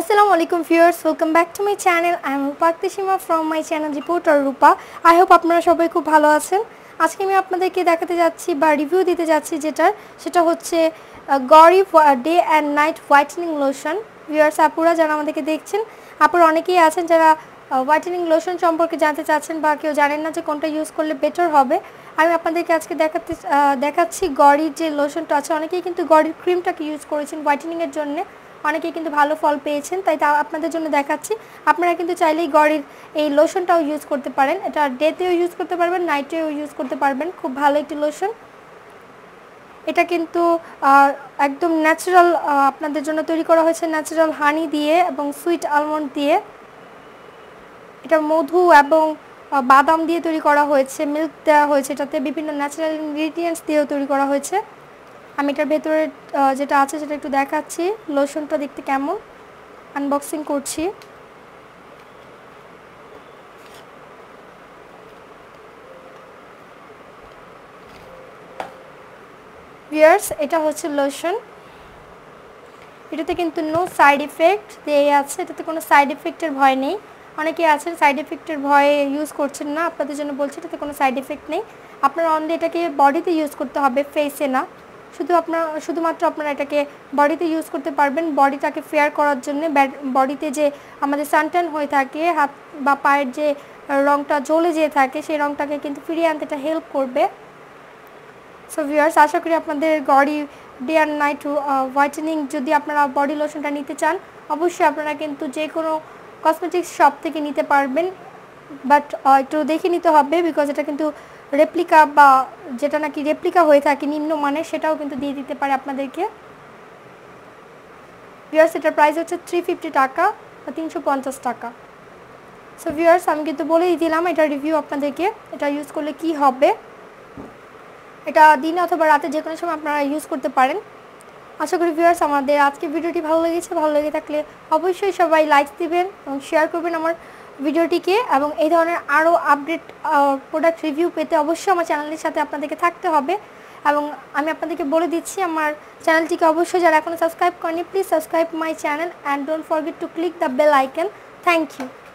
Assalamu আলাইকুম viewers welcome back to my channel I am Rupa from my channel reporter Rupa I I আপনারা সবাই খুব ভালো আছেন আজকে আমি আপনাদেরকে দেখাতে যাচ্ছি বা রিভিউ দিতে যাচ্ছি যেটার সেটা হচ্ছে Gori day and night whitening lotion viewers আপুরা যারা আমাদেরকে দেখছেন আপুরা অনেকেই আছেন যারা হোয়াইটেনিং লোশন সম্পর্কে জানতে চাচ্ছেন বা কেউ জানেন না যে কোনটা ইউজ করলে বেটার হবে আমি আপনাদেরকে আজকে দেখাতে দেখাচ্ছি গরির যে লোশনটা আছে অনেকেই কিন্তু গরির ক্রিমটাকে ইউজ করেছেন হোয়াইটেনিংয়ের জন্যে অনেকেই কিন্তু ভালো ফল পেয়েছেন তাই তা আপনাদের জন্য দেখাচ্ছি আপনারা কিন্তু চাইলেই গড়ের এই লোশনটাও ইউজ করতে পারেন এটা ডেতেও ইউজ করতে পারবেন নাইটেও ইউজ করতে পারবেন খুব ভালো একটি লোশন এটা কিন্তু একদম ন্যাচারাল আপনাদের জন্য তৈরি করা হয়েছে ন্যাচারাল হানি দিয়ে এবং সুইট আলমন্ড দিয়ে এটা মধু এবং বাদাম দিয়ে তৈরি করা হয়েছে মিল্ক দেওয়া হয়েছে এটাতে বিভিন্ন ন্যাচারাল ইনগ্রিডিয়েন্টস দিয়েও তৈরি করা হয়েছে আমি এটার ভেতরে যেটা আছে সেটা একটু দেখাচ্ছি লোশনটা দেখতে কেমন আনবক্সিং করছি ভিয়ার্স এটা হচ্ছে লোশন এটাতে কিন্তু নো সাইড ইফেক্ট দেয় আছে এটাতে কোনো সাইড ইফেক্টের ভয় নেই অনেকে আছেন সাইড ইফেক্টের ভয়ে ইউজ করছেন না আপনাদের জন্য বলছি এটাতে কোনো সাইড ইফেক্ট নেই আপনার অনলি এটাকে বডিতে ইউজ করতে হবে ফেসে না শুধু আপনার শুধুমাত্র আপনারা এটাকে বডিতে ইউজ করতে পারবেন বডিটাকে ফেয়ার করার জন্য বডিতে যে আমাদের সানটান হয়ে থাকে হাত বা পায়ের যে রংটা জ্বলে যেয়ে থাকে সেই রংটাকে কিন্তু ফিরিয়ে আনতে এটা হেল্প করবে সো ভিউয়ার্স আশা করি আপনাদের গড়ি ডে অ্যান্ড নাইট হোয়াইটেনিং যদি আপনারা বডি লোশনটা নিতে চান অবশ্যই আপনারা কিন্তু যে কোনো কসমেটিক্স শপ থেকে নিতে পারবেন বাট uh, একটু দেখে নিতে হবে বিকজ এটা কিন্তু রেপ্লিকা বা যেটা নাকি রেপ্লিকা হয়ে থাকে নিম্নমানের সেটাও কিন্তু দিয়ে দিতে পারে আপনাদেরকে ভিউয়ার্স এটার প্রাইস হচ্ছে থ্রি ফিফটি টাকা বা তিনশো পঞ্চাশ টাকা সো ভিউয়ার্স আমি কিন্তু বলেই দিলাম এটা রিভিউ আপনাদেরকে এটা ইউজ করলে কি হবে এটা দিন অথবা রাতে যে কোনো সময় আপনারা ইউজ করতে পারেন আশা করি ভিউয়ার্স আমাদের আজকে ভিডিওটি ভালো লেগেছে ভালো লেগে থাকলে অবশ্যই সবাই লাইক দিবেন এবং শেয়ার করবেন আমার ভিডিওটিকে এবং এই ধরনের আরও আপডেট প্রোডাক্ট রিভিউ পেতে অবশ্যই আমার চ্যানেলের সাথে আপনাদেরকে থাকতে হবে এবং আমি আপনাদেরকে বলে দিচ্ছি আমার চ্যানেলটিকে অবশ্যই যারা এখনও সাবস্ক্রাইব করেনি please subscribe my channel and don't forget to click the bell icon thank you